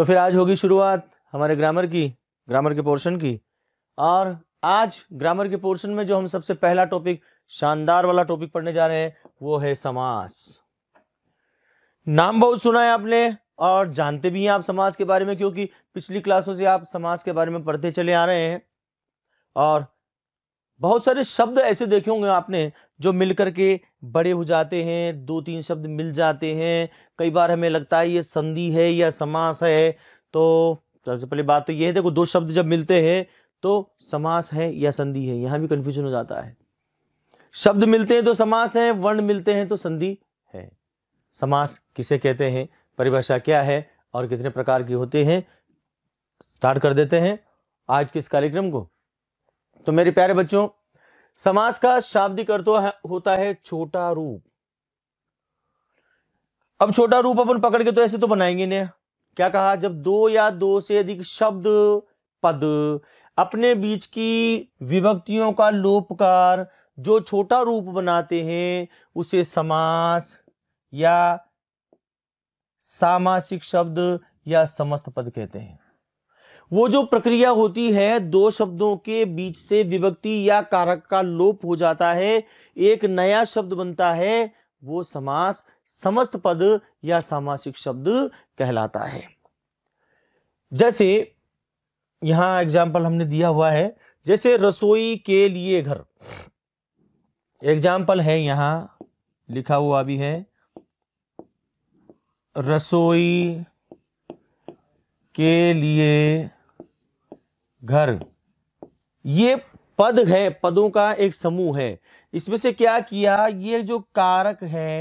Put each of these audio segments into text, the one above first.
तो फिर आज होगी शुरुआत हमारे ग्रामर की ग्रामर के पोर्शन की और आज ग्रामर के पोर्शन में जो हम सबसे पहला टॉपिक शानदार वाला टॉपिक पढ़ने जा रहे हैं वो है समास नाम बहुत सुना है आपने और जानते भी हैं आप समाज के बारे में क्योंकि पिछली क्लासों से आप समाज के बारे में पढ़ते चले आ रहे हैं और बहुत सारे शब्द ऐसे देखे होंगे आपने जो मिल के बड़े हो जाते हैं दो तीन शब्द मिल जाते हैं कई बार हमें लगता है ये संधि है या समास है तो सबसे पहले बात तो ये है देखो दो शब्द जब मिलते हैं तो समास है या संधि है यहाँ भी कन्फ्यूजन हो जाता है शब्द मिलते हैं तो समास है वर्ण मिलते हैं तो संधि है समास किसे कहते हैं परिभाषा क्या है और कितने प्रकार की होते हैं स्टार्ट कर देते हैं आज के इस कार्यक्रम को तो मेरे प्यारे बच्चों समास का शाब्दिक अर्थ होता है छोटा रूप अब छोटा रूप अपन पकड़ के तो ऐसे तो बनाएंगे ने क्या कहा जब दो या दो से अधिक शब्द पद अपने बीच की विभक्तियों का लोपकार जो छोटा रूप बनाते हैं उसे समास या सामासिक शब्द या समस्त पद कहते हैं वो जो प्रक्रिया होती है दो शब्दों के बीच से विभक्ति या कारक का लोप हो जाता है एक नया शब्द बनता है वो समास समस्त पद या सामासिक शब्द कहलाता है जैसे यहां एग्जाम्पल हमने दिया हुआ है जैसे रसोई के लिए घर एग्जाम्पल है यहां लिखा हुआ भी है रसोई के लिए घर ये पद है पदों का एक समूह है इसमें से क्या किया ये जो कारक है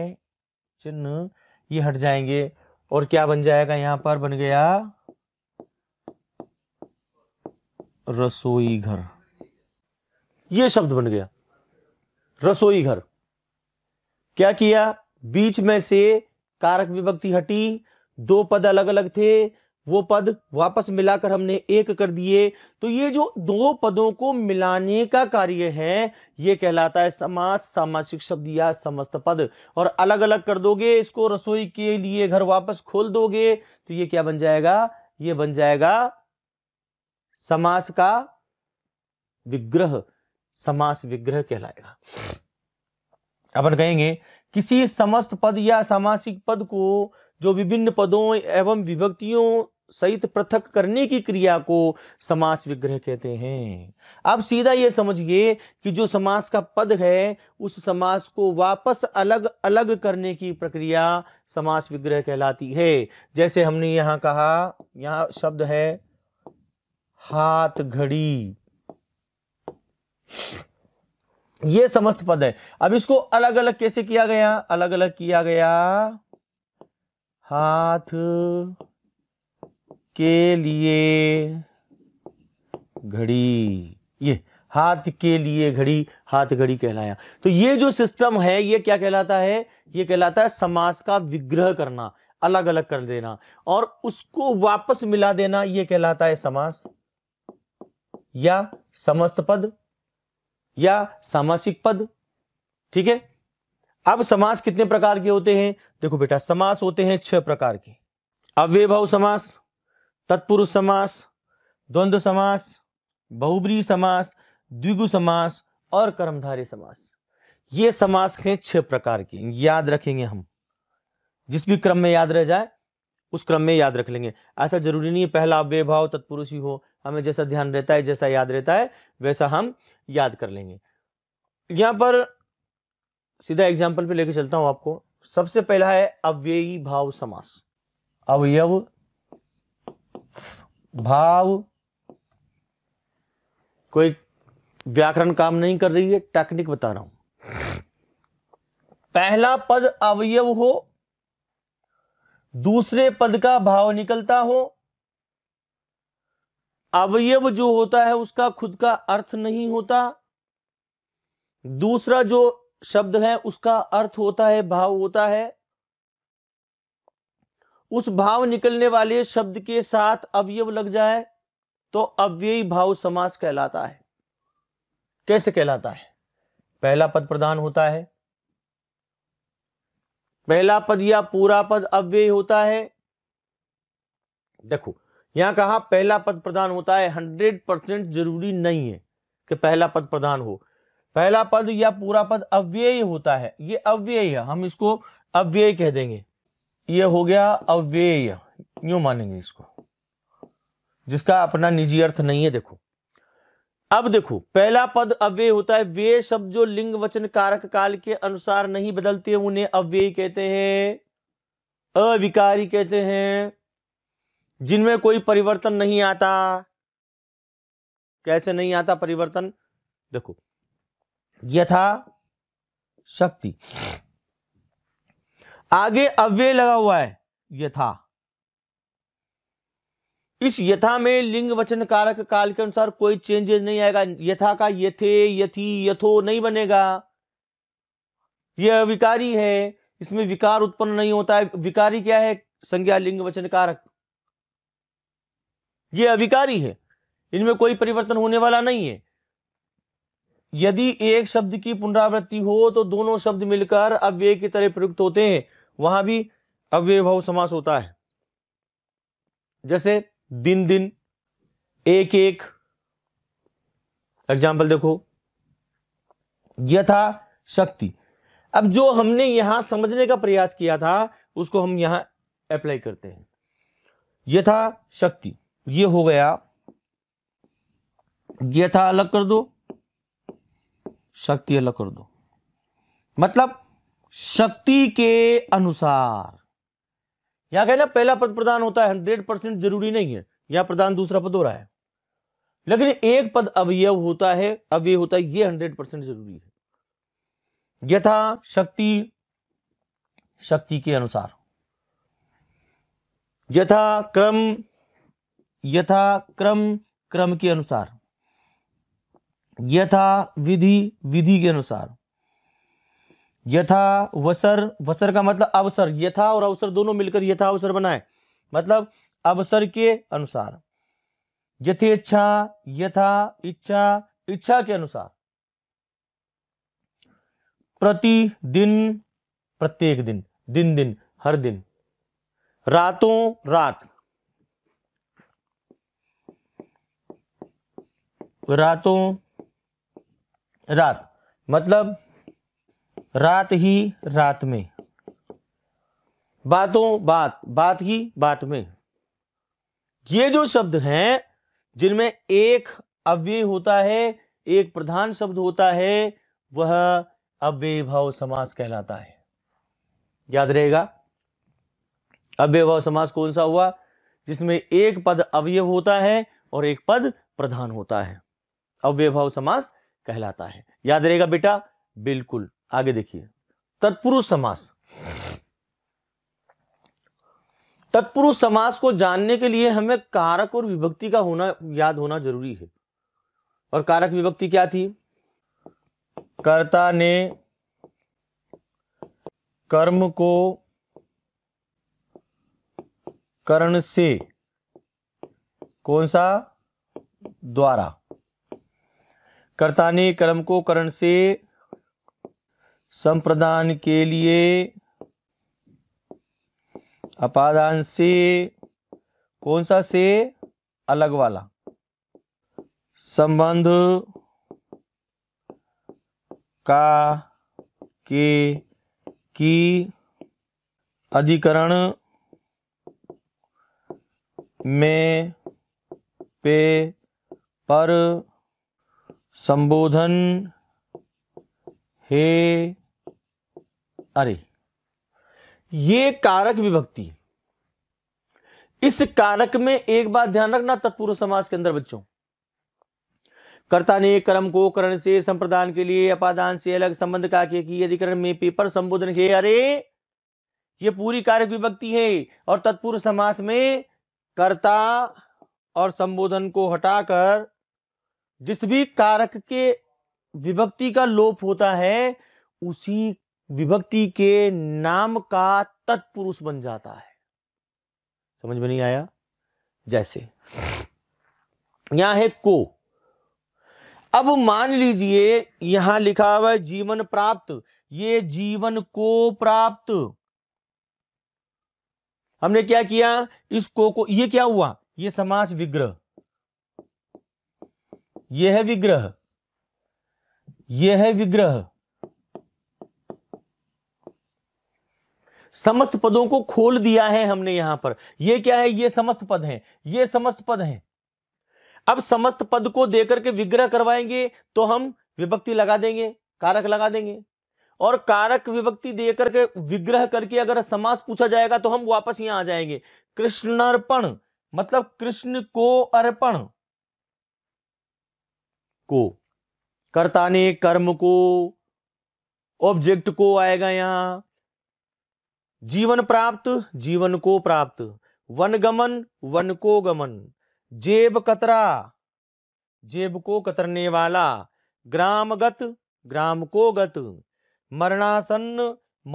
चिन्ह ये हट जाएंगे और क्या बन जाएगा यहां पर बन गया रसोई घर ये शब्द बन गया रसोई घर क्या किया बीच में से कारक विभक्ति हटी दो पद अलग अलग थे वो पद वापस मिलाकर हमने एक कर दिए तो ये जो दो पदों को मिलाने का कार्य है ये कहलाता है समास सामासिक शब्द या समस्त पद और अलग अलग कर दोगे इसको रसोई के लिए घर वापस खोल दोगे तो ये क्या बन जाएगा ये बन जाएगा समास का विग्रह समास विग्रह कहलाएगा अपन कहेंगे किसी समस्त पद या सामासिक पद को जो विभिन्न पदों एवं विभक्तियों सहित पृथक करने की क्रिया को समास विग्रह कहते हैं आप सीधा यह समझिए कि जो समास का पद है उस समास को वापस अलग अलग करने की प्रक्रिया समास विग्रह कहलाती है जैसे हमने यहां कहा यहां शब्द है हाथ घड़ी ये समस्त पद है अब इसको अलग अलग कैसे किया गया अलग अलग किया गया हाथ के लिए घड़ी ये हाथ के लिए घड़ी हाथ घड़ी कहलाया तो ये जो सिस्टम है ये क्या कहलाता है ये कहलाता है समास का विग्रह करना अलग अलग कर देना और उसको वापस मिला देना यह कहलाता है समास या समस्त पद या सामासिक पद ठीक है अब समास कितने प्रकार के होते हैं देखो बेटा समास होते हैं छह प्रकार के अव्यभाव समास तत्पुरुष समास द्वंद्व समास बहुब्री समास द्विगु समास और कर्मधारय समास ये समास हैं छह प्रकार के याद रखेंगे हम जिस भी क्रम में याद रह जाए उस क्रम में याद रख लेंगे ऐसा जरूरी नहीं है पहला अव्यय भाव तत्पुरुष ही हो हमें जैसा ध्यान रहता है जैसा याद रहता है वैसा हम याद कर लेंगे यहां पर सीधा एग्जाम्पल पे लेके चलता हूं आपको सबसे पहला है अव्ययी भाव समास अवयव भाव कोई व्याकरण काम नहीं कर रही है टेक्निक बता रहा हूं पहला पद अवयव हो दूसरे पद का भाव निकलता हो अवयव जो होता है उसका खुद का अर्थ नहीं होता दूसरा जो शब्द है उसका अर्थ होता है भाव होता है उस भाव निकलने वाले शब्द के साथ अवयव लग जाए तो अव्ययी भाव समास कहलाता है कैसे कहलाता है पहला पद प्रधान होता है पहला पद या पूरा पद अव्यय होता है देखो यहां कहा पहला पद प्रधान होता है हंड्रेड परसेंट जरूरी नहीं है कि पहला पद प्रधान हो पहला पद या पूरा पद अव्यय होता है ये अव्यय है हम इसको अव्यय कह देंगे ये हो गया अव्यय यू मानेंगे इसको जिसका अपना निजी अर्थ नहीं है देखो अब देखो पहला पद अव्यय होता है वे शब्द जो लिंग वचन कारक काल के अनुसार नहीं बदलते उन्हें अव्यय कहते हैं अविकारी कहते हैं जिनमें कोई परिवर्तन नहीं आता कैसे नहीं आता परिवर्तन देखो यथा शक्ति आगे अव्यय लगा हुआ है यथा इस यथा में लिंग वचन कारक काल के अनुसार कोई चेंजेस नहीं आएगा यथा का यथे यथि यथो नहीं बनेगा यह विकारी है इसमें विकार उत्पन्न नहीं होता है विकारी क्या है संज्ञा लिंग वचन कारक यह अविकारी है इनमें कोई परिवर्तन होने वाला नहीं है यदि एक शब्द की पुनरावृत्ति हो तो दोनों शब्द मिलकर अव्यय की तरह प्रयुक्त होते हैं वहां भी अव्यय भाव समास होता है जैसे दिन दिन एक एक एग्जाम्पल देखो था शक्ति अब जो हमने यहां समझने का प्रयास किया था उसको हम यहां अप्लाई करते हैं था शक्ति ये हो गया यथा अलग कर दो शक्ति अलग कर दो मतलब शक्ति के अनुसार यहां कहना पहला पद प्रदान होता है हंड्रेड परसेंट जरूरी नहीं है यह प्रदान दूसरा पद हो रहा है लेकिन एक पद अवयव होता है अवय होता है यह हंड्रेड परसेंट जरूरी है यथा शक्ति शक्ति के अनुसार यथा क्रम यथा क्रम क्रम के अनुसार यथा विधि विधि के अनुसार यथा वसर वसर का मतलब अवसर यथा और अवसर दोनों मिलकर यथा अवसर बनाए मतलब अवसर के अनुसार यथेच्छा यथा इच्छा इच्छा के अनुसार प्रतिदिन प्रत्येक दिन दिन दिन हर दिन रातों रात रातों रात मतलब रात ही रात में बातों बात बात ही बात में ये जो शब्द हैं जिनमें एक अव्यय होता है एक प्रधान शब्द होता है वह अव्यय भाव समास कहलाता है याद रहेगा अव्यय भाव समास कौन सा हुआ जिसमें एक पद अव्यय होता है और एक पद प्रधान होता है अव्यय भाव समास कहलाता है याद रहेगा बेटा बिल्कुल आगे देखिए तत्पुरुष समास तत्पुरुष समास को जानने के लिए हमें कारक और विभक्ति का होना याद होना जरूरी है और कारक विभक्ति क्या थी कर्ता ने कर्म को कर्ण से कौन सा द्वारा कर्ता ने कर्म को कर्ण से संप्रदान के लिए अपादान से कौन सा से अलग वाला संबंध का के की अधिकरण में पे पर संबोधन है अरे ये कारक विभक्ति इस कारक में एक बात ध्यान रखना तत्पुरुष समाज के अंदर बच्चों कर्ता ने कर्म को करण से संप्रदान के लिए अपादान से अलग संबंध का के की अधिकरण में पेपर संबोधन के अरे ये पूरी कारक विभक्ति है और तत्पुरुष समास में कर्ता और संबोधन को हटाकर जिस भी कारक के विभक्ति का लोप होता है उसी विभक्ति के नाम का तत्पुरुष बन जाता है समझ में नहीं आया जैसे यहां है को अब मान लीजिए यहां लिखा हुआ है जीवन प्राप्त ये जीवन को प्राप्त हमने क्या किया इस को को ये क्या हुआ ये समास विग्रह ये है विग्रह ये है विग्रह समस्त पदों को खोल दिया है हमने यहां पर ये क्या है ये समस्त पद हैं ये समस्त पद हैं अब समस्त पद को देकर के विग्रह करवाएंगे तो हम विभक्ति लगा देंगे कारक लगा देंगे और कारक विभक्ति देकर के विग्रह करके अगर समास पूछा जाएगा तो हम वापस यहां आ जाएंगे कृष्णार्पण मतलब कृष्ण को अर्पण को कर्ता ने कर्म को ऑब्जेक्ट को आएगा यहां जीवन प्राप्त जीवन को प्राप्त वन गमन वन को गमन जेब कतरा जेब को कतरने वाला ग्रामगत ग्राम को गत मरणासन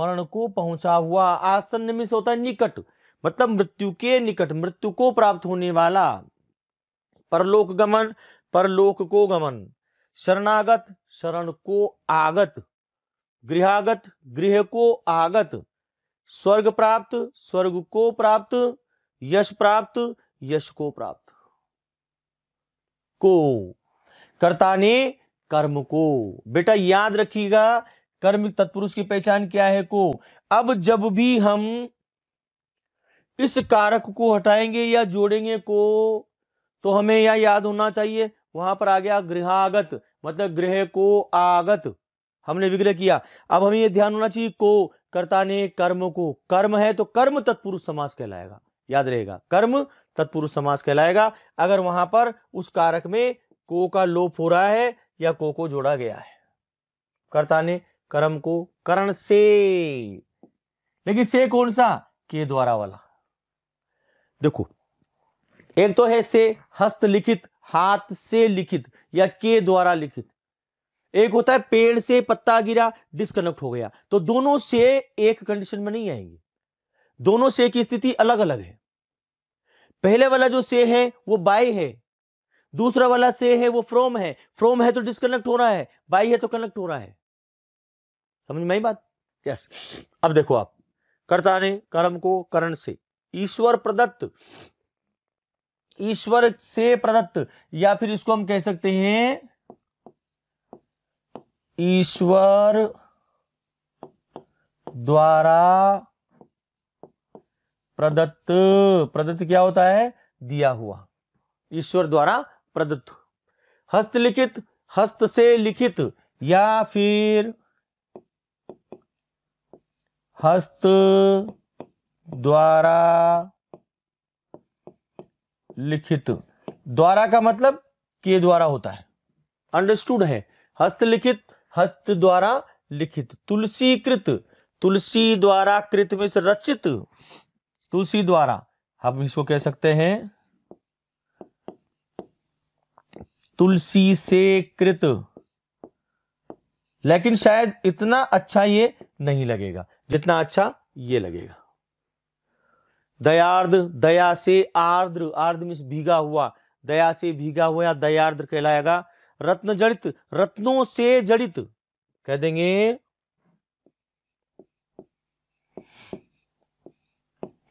मरण को पहुंचा हुआ आसन में होता है निकट मतलब मृत्यु के निकट मृत्यु को प्राप्त होने वाला परलोक गमन परलोक को गमन शरणागत शरण को आगत गृहागत गृह को आगत स्वर्ग प्राप्त स्वर्ग को प्राप्त यश प्राप्त यश को प्राप्त को कर्ता ने कर्म को बेटा याद रखिएगा कर्म तत्पुरुष की पहचान क्या है को अब जब भी हम इस कारक को हटाएंगे या जोड़ेंगे को तो हमें यह याद होना चाहिए वहां पर आ गया गृहागत मतलब गृह को आगत हमने विग्रह किया अब हमें यह ध्यान होना चाहिए को कर्ता ने कर्म को कर्म है तो कर्म तत्पुरुष समास कहलाएगा याद रहेगा कर्म तत्पुरुष समास कहलाएगा अगर वहां पर उस कारक में को का लोप हो रहा है या को को जोड़ा गया है कर्ता ने कर्म को करण से लेकिन से कौन सा के द्वारा वाला देखो एक तो है से हस्तलिखित हाथ से लिखित या के द्वारा लिखित एक होता है पेड़ से पत्ता गिरा डिस्कनेक्ट हो गया तो दोनों से एक कंडीशन में नहीं आएंगे दोनों से की स्थिति अलग अलग है पहले वाला जो से है वो बाय है दूसरा वाला से है वो फ्रोम है फ्रोम है तो डिस्कनेक्ट हो रहा है बाई है तो कनेक्ट हो रहा है समझ में आई बात यस अब देखो आप कर्ता ने कर्म को करण से ईश्वर प्रदत्त ईश्वर से प्रदत्त या फिर इसको हम कह सकते हैं ईश्वर द्वारा प्रदत्त प्रदत्त क्या होता है दिया हुआ ईश्वर द्वारा प्रदत्त हस्तलिखित हस्त से लिखित या फिर हस्त द्वारा लिखित द्वारा का मतलब के द्वारा होता है अंडरस्टूड है हस्तलिखित हस्त द्वारा लिखित तुलसी कृत तुलसी द्वारा कृत में से रचित तुलसी द्वारा हम इसको कह सकते हैं तुलसी से कृत लेकिन शायद इतना अच्छा ये नहीं लगेगा जितना अच्छा ये लगेगा दयाद्र दया से आर्द्र आर्द्र में भीगा हुआ दया से भीगा हुआ या दयाद्र कहलाएगा रत्न जड़ित रत्नों से जड़ित कह देंगे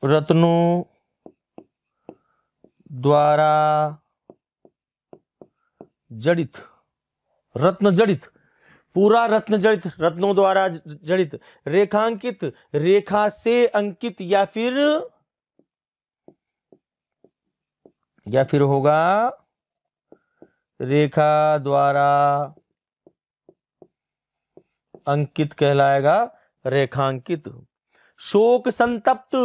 रत्नों द्वारा जड़ित रत्न जड़ित पूरा रत्न जड़ित रत्नों द्वारा जड़ित रेखांकित रेखा से अंकित या फिर या फिर होगा रेखा द्वारा अंकित कहलाएगा रेखांकित शोक संतप्त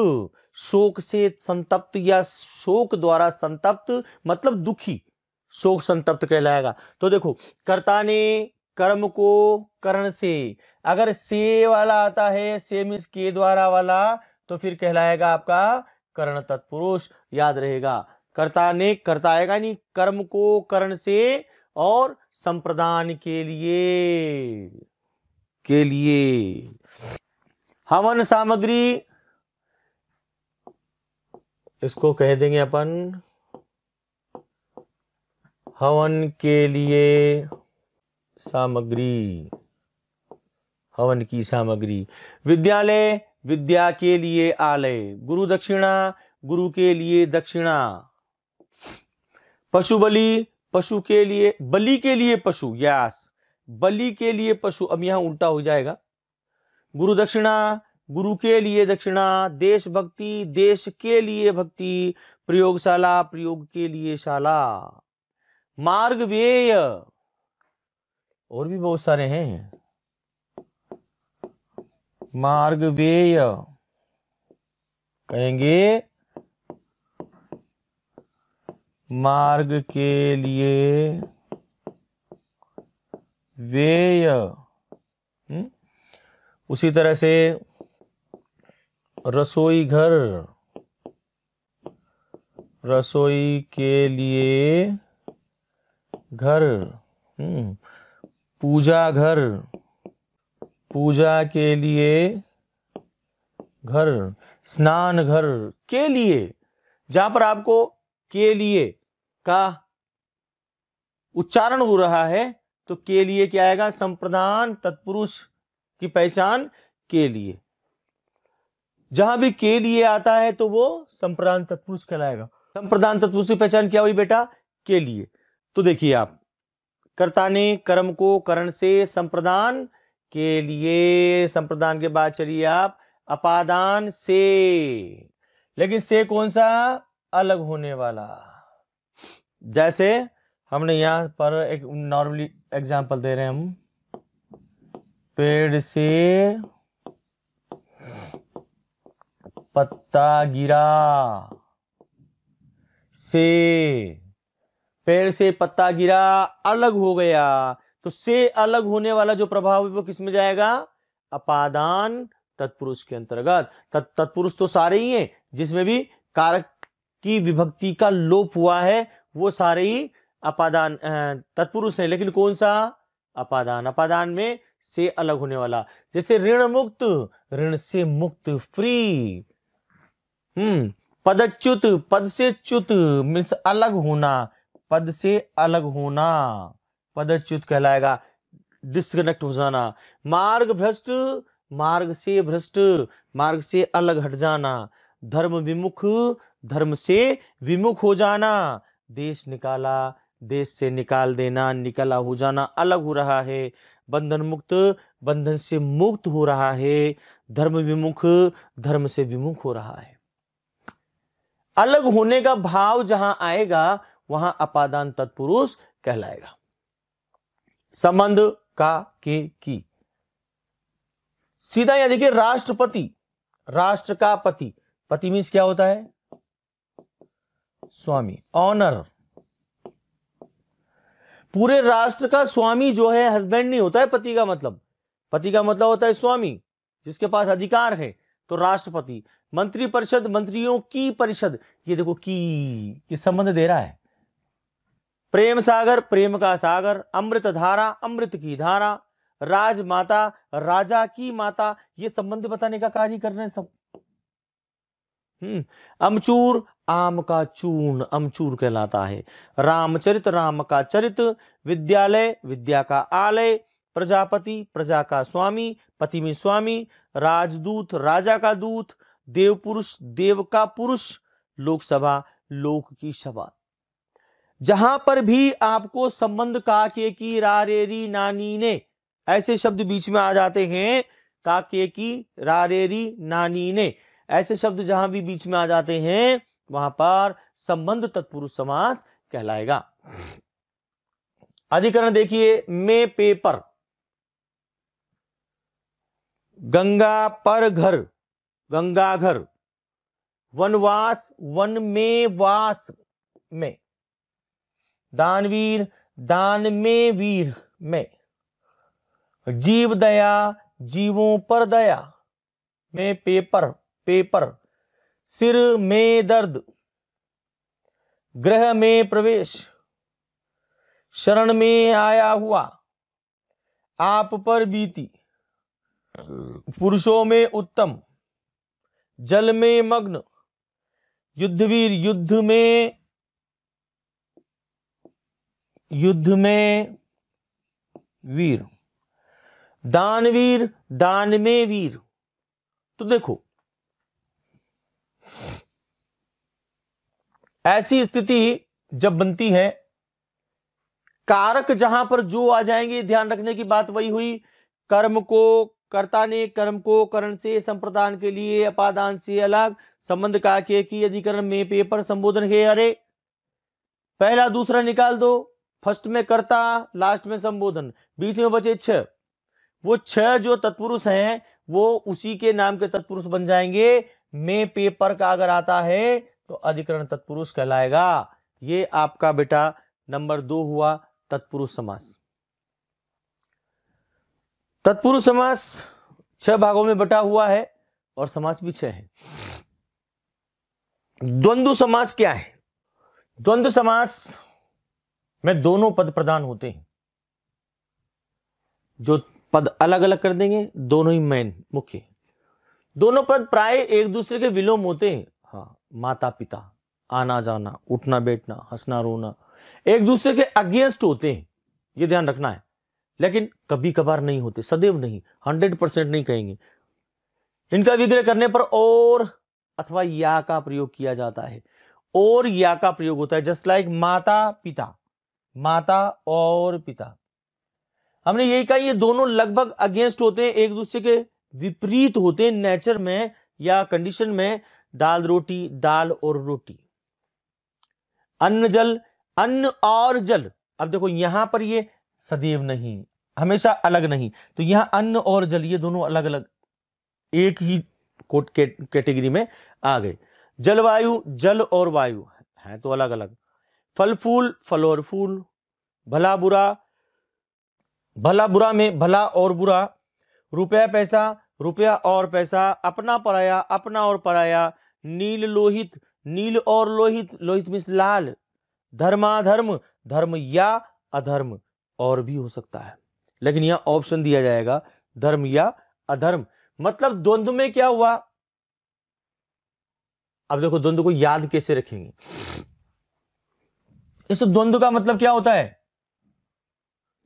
शोक से संतप्त या शोक द्वारा संतप्त मतलब दुखी शोक संतप्त कहलाएगा तो देखो कर्ता ने कर्म को करण से अगर से वाला आता है से मीन्स के द्वारा वाला तो फिर कहलाएगा आपका करण तत्पुरुष याद रहेगा कर्ता ने कर्ता आएगा यानी कर्म को करण से और संप्रदान के लिए के लिए हवन सामग्री इसको कह देंगे अपन हवन के लिए सामग्री हवन की सामग्री विद्यालय विद्या के लिए आलय गुरु दक्षिणा गुरु के लिए दक्षिणा पशु बलि पशु के लिए बलि के लिए पशु यास बलि के लिए पशु अब यहां उल्टा हो जाएगा गुरु दक्षिणा गुरु के लिए दक्षिणा देशभक्ति देश के लिए भक्ति प्रयोगशाला प्रयोग के लिए शाला मार्ग व्यय और भी बहुत सारे हैं मार्ग व्यय कहेंगे मार्ग के लिए व्यय हम्म? उसी तरह से रसोई घर रसोई के लिए घर हम्म। पूजा घर पूजा के लिए घर स्नान घर के लिए जहां पर आपको के लिए का उच्चारण हो रहा है तो के लिए क्या आएगा संप्रदान तत्पुरुष की पहचान के लिए जहां भी के लिए आता है तो वो संप्रदान तत्पुरुष कहलाएगा संप्रदान तत्पुरुष की पहचान क्या हुई बेटा के लिए तो देखिए आप कर्ता ने कर्म को करण से संप्रदान के लिए संप्रदान के बाद चलिए आप अपादान से लेकिन से कौन सा अलग होने वाला जैसे हमने यहाँ पर एक नॉर्मली एग्जाम्पल दे रहे हैं हम पेड़ से पत्ता गिरा से पेड़ से पत्ता गिरा अलग हो गया तो से अलग होने वाला जो प्रभाव है वो किसमें जाएगा अपादान तत्पुरुष के अंतर्गत तत्पुरुष तो सारे ही हैं जिसमें भी कारक की विभक्ति का लोप हुआ है वो ही अपादान तत्पुरुष है लेकिन कौन सा अपादान अपादान में से अलग होने वाला जैसे ऋण मुक्त ऋण से मुक्त फ्री हम्म पदच्युत पद से च्युत मीन्स अलग होना पद से अलग होना पदच्युत कहलाएगा डिस्कनेक्ट हो जाना मार्ग भ्रष्ट मार्ग से भ्रष्ट मार्ग से अलग हट जाना धर्म विमुख धर्म से विमुख हो जाना देश निकाला देश से निकाल देना निकला हो जाना अलग हो रहा है बंधन मुक्त बंधन से मुक्त हो रहा है धर्म विमुख धर्म से विमुख हो रहा है अलग होने का भाव जहां आएगा वहां अपादान तत्पुरुष कहलाएगा संबंध का के की सीधा यहां देखिए राष्ट्रपति राष्ट्र का पति पति मीन्स क्या होता है स्वामी ऑनर पूरे राष्ट्र का स्वामी जो है हस्बैंड नहीं होता है पति का मतलब पति का मतलब होता है स्वामी जिसके पास अधिकार है तो राष्ट्रपति मंत्री परिषद मंत्रियों की परिषद ये देखो की ये संबंध दे रहा है प्रेम सागर प्रेम का सागर अमृत धारा अमृत की धारा राजमाता राजा की माता ये संबंध बताने का कार्य कर रहे हैं सब हम्म अमचूर आम का चून अमचूर कहलाता है रामचरित राम का चरित विद्यालय विद्या का आलय प्रजापति प्रजा का स्वामी पति में स्वामी राजदूत राजा का दूत देव पुरुष देव का पुरुष लोकसभा लोक की सभा जहां पर भी आपको संबंध काके की रारेरी नानी ने ऐसे शब्द बीच में आ जाते हैं काके की रारेरी नानी ने ऐसे शब्द जहां भी बीच में आ जाते हैं वहां पर संबंध तत्पुरुष समास कहलाएगा अधिकरण देखिए मे पे पर गंगा पर घर गंगा घर वनवास वन में वास में दानवीर दान में वीर में जीव दया जीवों पर दया में पेपर पेपर सिर में दर्द ग्रह में प्रवेश शरण में आया हुआ आप पर बीती पुरुषों में उत्तम जल में मग्न युद्धवीर युद्ध में युद्ध में वीर दानवीर दान में वीर तो देखो ऐसी स्थिति जब बनती है कारक जहां पर जो आ जाएंगे ध्यान रखने की बात वही हुई कर्म को कर्ता ने कर्म को करण से संप्रदान के लिए अपादान से अलग संबंध का के की अधिकरण में पेपर संबोधन है अरे पहला दूसरा निकाल दो फर्स्ट में कर्ता लास्ट में संबोधन बीच में बचे छ वो छ जो तत्पुरुष हैं वो उसी के नाम के तत्पुरुष बन जाएंगे में पेपर का अगर आता है तो अधिकरण तत्पुरुष कहलाएगा ये आपका बेटा नंबर दो हुआ तत्पुरुष समास तत्पुरुष समास छह भागों में बटा हुआ है और समास भी छह है द्वंद्व समास क्या है द्वंद्व समास में दोनों पद प्रदान होते हैं जो पद अलग अलग कर देंगे दोनों ही मेन मुख्य दोनों पद प्राय एक दूसरे के विलोम होते हैं हाँ माता पिता आना जाना उठना बैठना हंसना रोना एक दूसरे के अगेंस्ट होते हैं ये ध्यान रखना है लेकिन कभी कभार नहीं होते सदैव नहीं हंड्रेड परसेंट नहीं कहेंगे इनका विग्रह करने पर और अथवा या का प्रयोग किया जाता है और या का प्रयोग होता है जस्ट लाइक माता पिता माता और पिता हमने यही कहा ये दोनों लगभग अगेंस्ट होते हैं एक दूसरे के विपरीत होते हैं नेचर में या कंडीशन में दाल रोटी दाल और रोटी अन्न जल अन्न और जल अब देखो यहां पर ये सदैव नहीं हमेशा अलग नहीं तो यहां अन्न और जल ये दोनों अलग अलग एक ही कोट के, कैटेगरी में आ गए जलवायु जल और वायु है तो अलग अलग फल फूल फल और फूल भला बुरा भला बुरा में भला और बुरा रुपया पैसा रुपया और पैसा अपना पराया अपना और पराया नील लोहित नील और लोहित लोहित मिस लाल धर्माधर्म धर्म या अधर्म और भी हो सकता है लेकिन यह ऑप्शन दिया जाएगा धर्म या अधर्म मतलब द्वंद्व में क्या हुआ अब देखो द्वंद्व को याद कैसे रखेंगे इस द्वंद्व का मतलब क्या होता है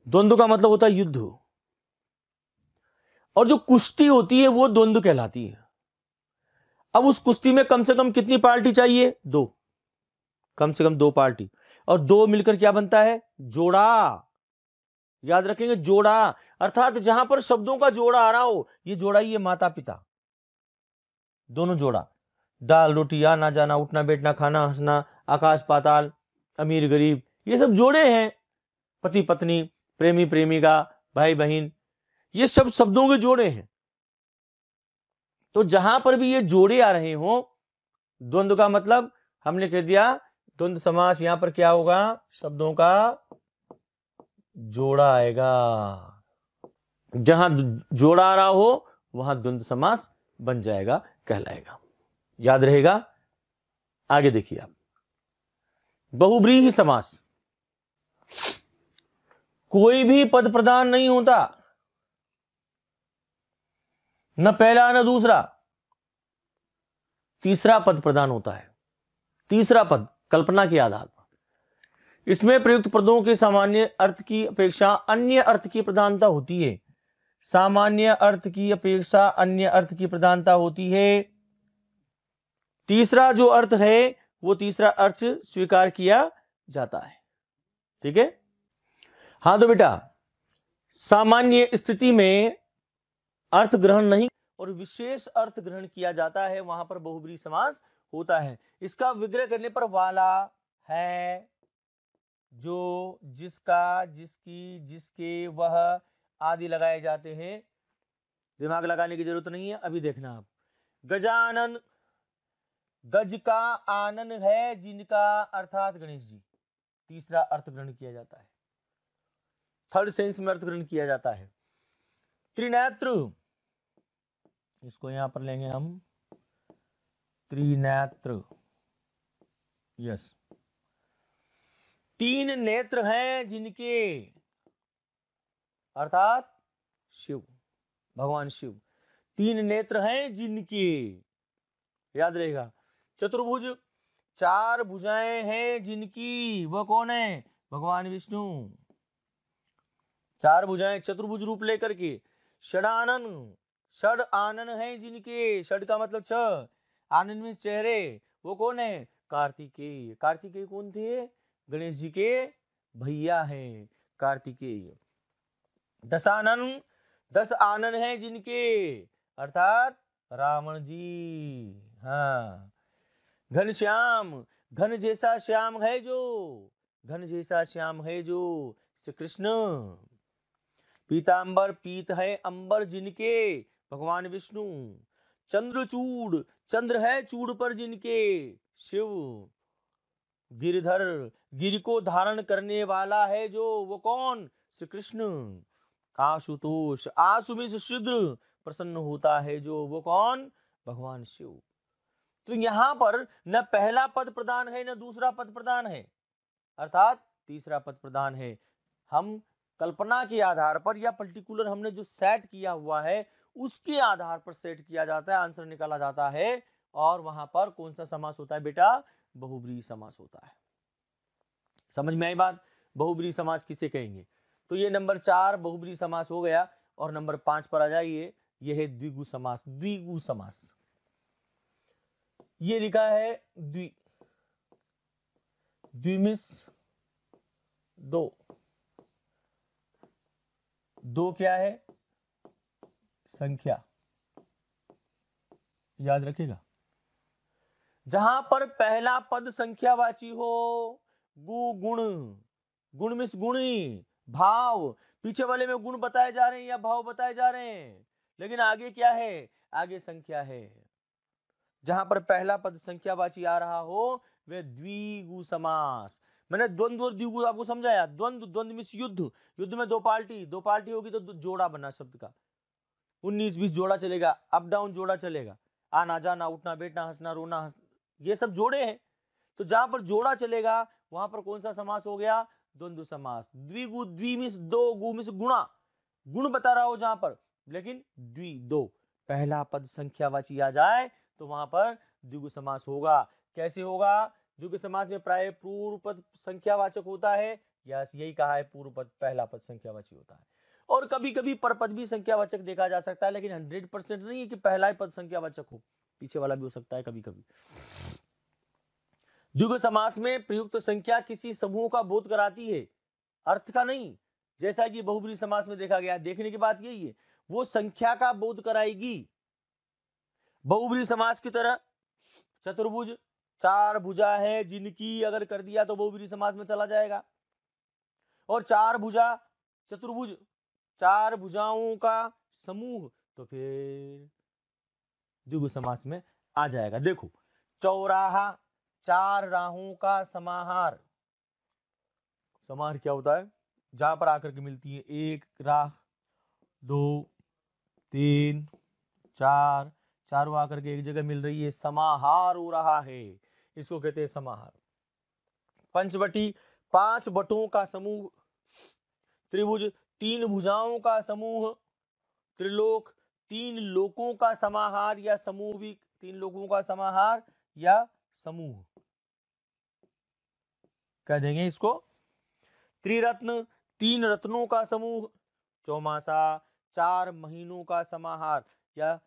द्वंद्व का मतलब होता है युद्ध और जो कुश्ती होती है वो द्वंद्व कहलाती है अब उस कुश्ती में कम से कम कितनी पार्टी चाहिए दो कम से कम दो पार्टी और दो मिलकर क्या बनता है जोड़ा याद रखेंगे जोड़ा अर्थात जहां पर शब्दों का जोड़ा आ रहा हो ये जोड़ा ही है माता पिता दोनों जोड़ा दाल रोटी आना जाना उठना बैठना खाना हंसना आकाश पाताल अमीर गरीब ये सब जोड़े हैं पति पत्नी प्रेमी प्रेमिका भाई बहन ये सब शब्दों के जोड़े हैं तो जहां पर भी ये जोड़े आ रहे हो द्वंद्व का मतलब हमने कह दिया द्वंद्व समास यहां पर क्या होगा शब्दों का जोड़ा आएगा जहां जोड़ा आ रहा हो वहां द्वंद्व समास बन जाएगा कहलाएगा याद रहेगा आगे देखिए आप बहुब्रीही समास कोई भी पद प्रदान नहीं होता न पहला न दूसरा तीसरा पद प्रदान होता है तीसरा पद कल्पना के आधार पर इसमें प्रयुक्त पदों के सामान्य अर्थ की अपेक्षा अन्य अर्थ की प्रधानता होती है सामान्य अर्थ की अपेक्षा अन्य अर्थ की प्रधानता होती है तीसरा जो अर्थ है वो तीसरा अर्थ स्वीकार किया जाता है ठीक है हाँ तो बेटा सामान्य स्थिति में अर्थ ग्रहण नहीं और विशेष अर्थ ग्रहण किया जाता है वहां पर बहुबरी समास होता है इसका विग्रह करने पर वाला है जो जिसका जिसकी जिसके वह आदि लगाए जाते हैं दिमाग लगाने की जरूरत नहीं है अभी देखना आप गजानन गज का आनन है जिनका अर्थात गणेश जी तीसरा अर्थ ग्रहण किया जाता है थर्ड सेंस में अर्थ ग्रहण किया जाता है त्रिनेत्र इसको यहाँ पर लेंगे हम त्रिनेत्र यस तीन नेत्र हैं जिनके अर्थात शिव भगवान शिव तीन नेत्र हैं जिनके याद रहेगा चतुर्भुज चार भुजाएं हैं जिनकी वह कौन है भगवान विष्णु चार भुजाएं चतुर्भुज रूप लेकर के षडानन षड आनन है जिनके षड का मतलब छ आनंद में चेहरे वो कौन है कार्तिकेय कार्तिकेय कौन थे गणेश जी के भैया हैं कार्तिकेय दस आनंद दस आनन है जिनके अर्थात रावण जी हाँ घन श्याम घन जैसा श्याम है जो घन जैसा श्याम है जो श्री कृष्ण पीताम्बर पीत है अंबर जिनके भगवान विष्णु चंद्रचूड़ चंद्र है चूड़ पर जिनके शिव गिरधर गिर को धारण करने वाला है जो वो कौन श्री कृष्ण आशुतोष आशु शीघ्र प्रसन्न होता है जो वो कौन भगवान शिव तो यहाँ पर न पहला पद प्रदान है न दूसरा पद प्रदान है अर्थात तीसरा पद प्रदान है हम कल्पना के आधार पर या पर्टिकुलर हमने जो सेट किया हुआ है उसके आधार पर सेट किया जाता है आंसर निकाला जाता है और वहां पर कौन सा समास होता है बेटा बहुब्री समास होता है समझ में आई बात बहुब्री समास किसे कहेंगे तो ये नंबर चार बहुब्री समास हो गया और नंबर पांच पर आ जाइए यह है द्विगु समास द्विगु समास ये लिखा है द्वि द्विमिस दो दो क्या है संख्या याद रखिएगा जहां पर पहला पद संख्यावाची हो गु गुण गुण मिस गुणी भाव पीछे वाले में गुण बताए जा रहे हैं या भाव बताए जा रहे हैं लेकिन आगे क्या है आगे संख्या है जहां पर पहला पद संख्यावाची आ रहा हो वे द्विगु समास मैंने द्वंद्व और द्विगु आपको समझाया द्वंद्व द्वंद्व मिस युद्ध युद्ध में दो पार्टी दो पार्टी होगी तो जोड़ा बना शब्द का उन्नीस बीस जोड़ा चलेगा अप डाउन जोड़ा चलेगा आना जाना उठना बैठना हंसना रोना हंस ये सब जोड़े हैं तो जहां पर जोड़ा चलेगा वहां पर कौन सा समास हो गया द्वंद्व समास द्विगु द्विमिश दो गुमिश गुणा गुण बता रहा हो जहां पर लेकिन द्वि दो पहला पद संख्यावाची आ जाए तो वहां पर द्विगु समास होगा कैसे होगा द्विगु समास में प्राय पूर्व पद संख्यावाचक होता है यस यही कहा है पूर्व पद पहला पद संख्यावाची होता है और कभी कभी परपद भी संख्यावाचक देखा जा सकता है लेकिन हंड्रेड परसेंट नहीं है कि पहला ही पद संख्यावाचक हो पीछे वाला भी हो सकता है कभी कभी द्विगु समास में प्रयुक्त संख्या किसी समूह का बोध कराती है अर्थ का नहीं जैसा कि बहुब्री समास में देखा गया देखने की बात यही है वो संख्या का बोध कराएगी बहुब्री समास की तरह चतुर्भुज चार भुजा है जिनकी अगर कर दिया तो बहुब्री समास में चला जाएगा और चार भुजा चतुर्भुज चार भुजाओं का समूह तो फिर द्विगु समास में आ जाएगा देखो चौराहा चार राहों का समाहार समाहार क्या होता है जहां पर आकर के मिलती है एक राह दो तीन चार चारों आकर के एक जगह मिल रही है समाहार हो रहा है इसको कहते हैं समाहार पंचवटी पांच बटों का समूह त्रिभुज तीन भुजाओं का समूह त्रिलोक तीन लोकों का समाहार या समूह भी तीन लोकों का समाहार या समूह कह देंगे इसको त्रिरत्न तीन रत्नों का समूह चौमासा चार महीनों का समाहार या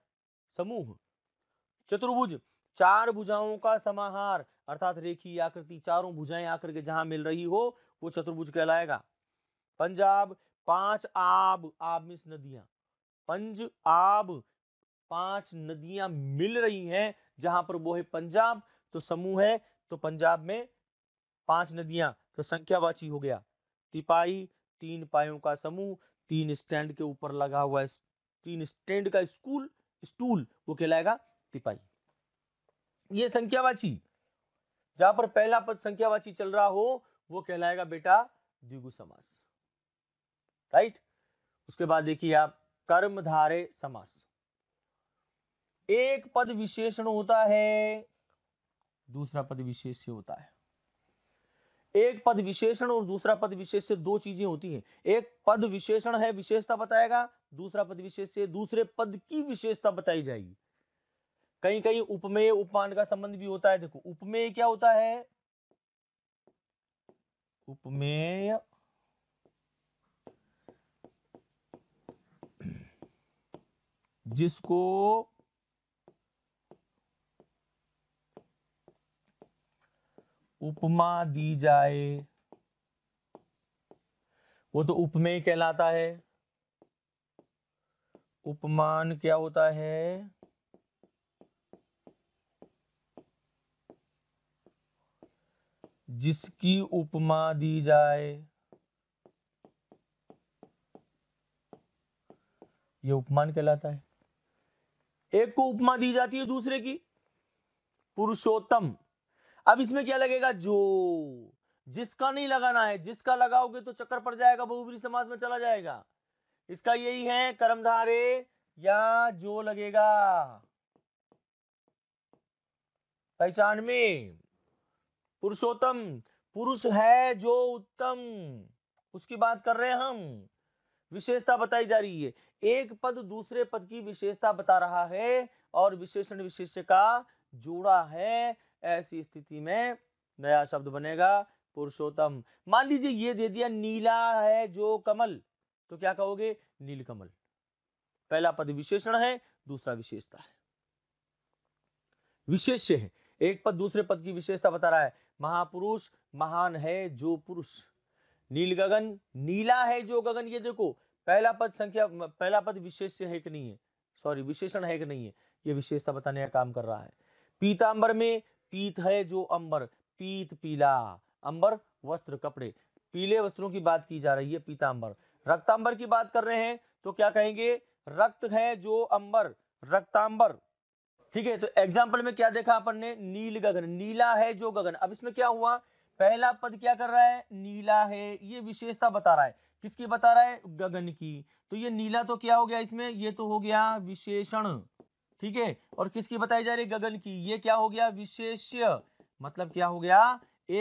समूह चतुर्भुज चार भुजाओं का समाहार अर्थात रेखी आकृति चारों भुजाएं आकर के जहां मिल रही हो वो चतुर्भुज कहलाएगा पंजाब पांच आब आब मीन्स नदियां पंज आब पांच नदियां मिल रही हैं जहां पर वो है पंजाब तो समूह है तो पंजाब में पांच नदियां तो संख्यावाची हो गया तिपाही तीन पायों का समूह तीन स्टैंड के ऊपर लगा हुआ है तीन स्टैंड का स्कूल स्टूल वो कहलाएगा तिपाही ये संख्यावाची जहां पर पहला पद संख्यावाची चल रहा हो वो कहलाएगा बेटा द्विगु समास राइट उसके बाद देखिए आप कर्मधारे समास एक पद विशेषण होता है दूसरा पद विशेष होता है एक पद विशेषण और दूसरा पद विशेष से दो चीजें होती हैं एक पद विशेषण है विशेषता बताएगा दूसरा पद विशेष से दूसरे पद की विशेषता बताई जाएगी कहीं कहीं उपमेय उपमान का संबंध भी होता है देखो उपमेय क्या होता है उपमेय जिसको उपमा दी जाए वो तो उपमेय कहलाता है उपमान क्या होता है जिसकी उपमा दी जाए ये उपमान कहलाता है एक को उपमा दी जाती है दूसरे की पुरुषोत्तम अब इसमें क्या लगेगा जो जिसका नहीं लगाना है जिसका लगाओगे तो चक्कर पड़ जाएगा बहुबरी समाज में चला जाएगा इसका यही है कर्मधारे या जो लगेगा पहचान में पुरुषोत्तम पुरुष है जो उत्तम उसकी बात कर रहे हैं हम विशेषता बताई जा रही है एक पद दूसरे पद की विशेषता बता रहा है और विशेषण विशेष्य का जोड़ा है ऐसी स्थिति में नया शब्द बनेगा पुरुषोत्तम मान लीजिए ये दे दिया नीला है जो कमल तो क्या कहोगे नीलकमल पहला पद विशेषण है दूसरा विशेषता है विशेष्य है एक पद दूसरे पद की विशेषता बता रहा है महापुरुष महान है जो पुरुष नील गगन नीला है जो गगन ये देखो पहला पद संख्या पहला पद विशेष है कि नहीं है सॉरी विशेषण है कि नहीं है ये विशेषता बताने का काम कर रहा है पीतांबर में पीत है जो अंबर पीत पीला अंबर वस्त्र कपड़े पीले वस्त्रों की बात की जा रही है पीतांबर रक्तांबर की बात कर रहे हैं तो क्या कहेंगे रक्त है जो अंबर रक्तांबर ठीक है तो एग्जाम्पल में क्या देखा अपन ने नील गगन नीला है जो गगन अब इसमें क्या हुआ पहला पद क्या कर रहा है नीला है ये विशेषता बता रहा है किसकी बता रहा है गगन की तो ये नीला तो क्या हो गया इसमें ये तो हो गया विशेषण ठीक है और किसकी बताई जा रही है गगन की ये क्या हो गया विशेष्य मतलब क्या हो गया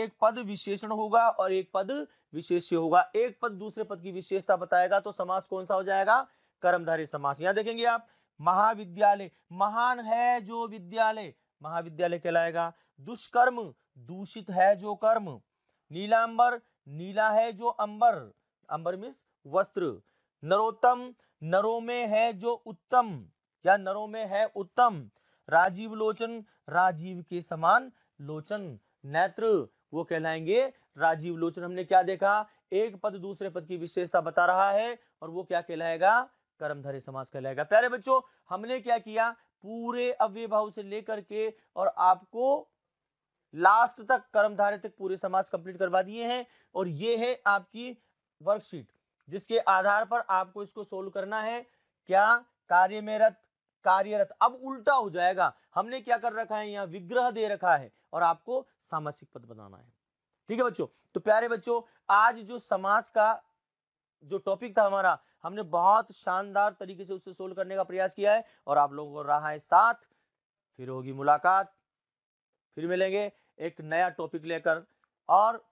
एक पद विशेषण होगा और एक पद विशेष्य होगा एक पद दूसरे पद की विशेषता बताएगा तो समास कौन सा हो जाएगा कर्मधारी समास यहाँ देखेंगे आप महाविद्यालय महान है जो विद्यालय महाविद्यालय कहलाएगा दुष्कर्म दूषित है जो कर्म नीलांबर नीला है जो अंबर अंबर मीन्स वस्त्र नरोत्तम नरों में है जो उत्तम या नरों में है उत्तम राजीव लोचन राजीव के समान लोचन नेत्र वो कहलाएंगे राजीव लोचन हमने क्या देखा एक पद दूसरे पद की विशेषता बता रहा है और वो क्या कहलाएगा कर्मधारी समाज कहलाएगा प्यारे बच्चों हमने क्या किया पूरे अव्यय भाव से लेकर के और आपको लास्ट तक कर्मधारे तक पूरे समाज कंप्लीट करवा दिए हैं और ये है आपकी वर्कशीट जिसके आधार पर आपको इसको सोल्व करना है क्या कार्य में रत कार्यरत अब उल्टा हो जाएगा हमने क्या कर रखा है यहाँ विग्रह दे रखा है और आपको सामासिक पद बनाना है ठीक है बच्चों तो प्यारे बच्चों आज जो समास का जो टॉपिक था हमारा हमने बहुत शानदार तरीके से उससे सोल्व करने का प्रयास किया है और आप लोगों को रहा है साथ फिर होगी मुलाकात फिर मिलेंगे एक नया टॉपिक लेकर और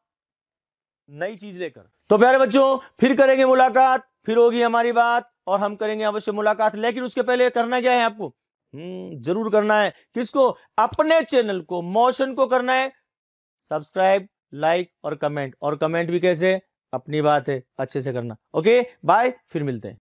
नई चीज लेकर तो प्यारे बच्चों फिर करेंगे मुलाकात फिर होगी हमारी बात और हम करेंगे अवश्य मुलाकात लेकिन उसके पहले करना क्या है आपको हम्म, जरूर करना है किसको अपने चैनल को मोशन को करना है सब्सक्राइब लाइक और कमेंट और कमेंट भी कैसे अपनी बात है अच्छे से करना ओके बाय फिर मिलते हैं